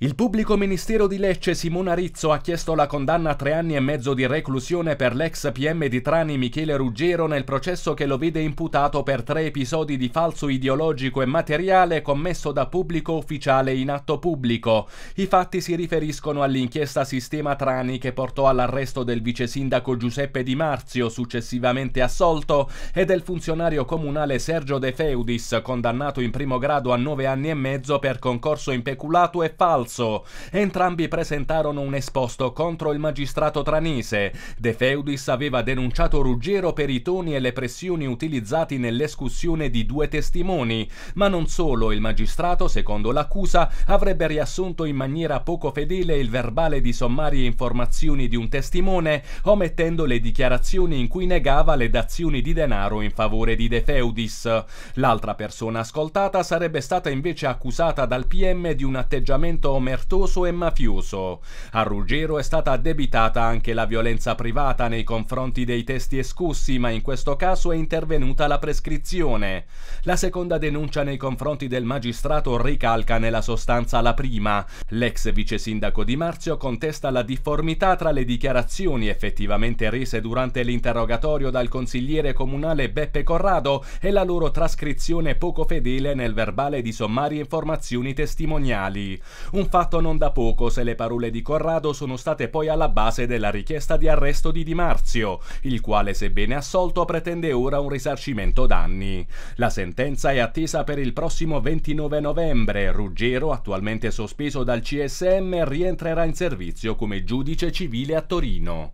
Il pubblico ministero di Lecce Simona Rizzo ha chiesto la condanna a tre anni e mezzo di reclusione per l'ex PM di Trani Michele Ruggero nel processo che lo vede imputato per tre episodi di falso ideologico e materiale commesso da pubblico ufficiale in atto pubblico. I fatti si riferiscono all'inchiesta Sistema Trani che portò all'arresto del vice sindaco Giuseppe Di Marzio, successivamente assolto, e del funzionario comunale Sergio De Feudis, condannato in primo grado a nove anni e mezzo per concorso in peculato e falso falso. Entrambi presentarono un esposto contro il magistrato tranese. De Feudis aveva denunciato Ruggero per i toni e le pressioni utilizzati nell'escussione di due testimoni, ma non solo, il magistrato, secondo l'accusa, avrebbe riassunto in maniera poco fedele il verbale di sommarie informazioni di un testimone, omettendo le dichiarazioni in cui negava le dazioni di denaro in favore di De Feudis. L'altra persona ascoltata sarebbe stata invece accusata dal PM di un atteggiamento omertoso e mafioso. A Ruggero è stata addebitata anche la violenza privata nei confronti dei testi escussi, ma in questo caso è intervenuta la prescrizione. La seconda denuncia nei confronti del magistrato ricalca nella sostanza la prima. L'ex vice sindaco Di Marzio contesta la difformità tra le dichiarazioni effettivamente rese durante l'interrogatorio dal consigliere comunale Beppe Corrado e la loro trascrizione poco fedele nel verbale di sommarie informazioni testimoniali. Un fatto non da poco se le parole di Corrado sono state poi alla base della richiesta di arresto di Di Marzio, il quale sebbene assolto pretende ora un risarcimento danni. La sentenza è attesa per il prossimo 29 novembre. Ruggero, attualmente sospeso dal CSM, rientrerà in servizio come giudice civile a Torino.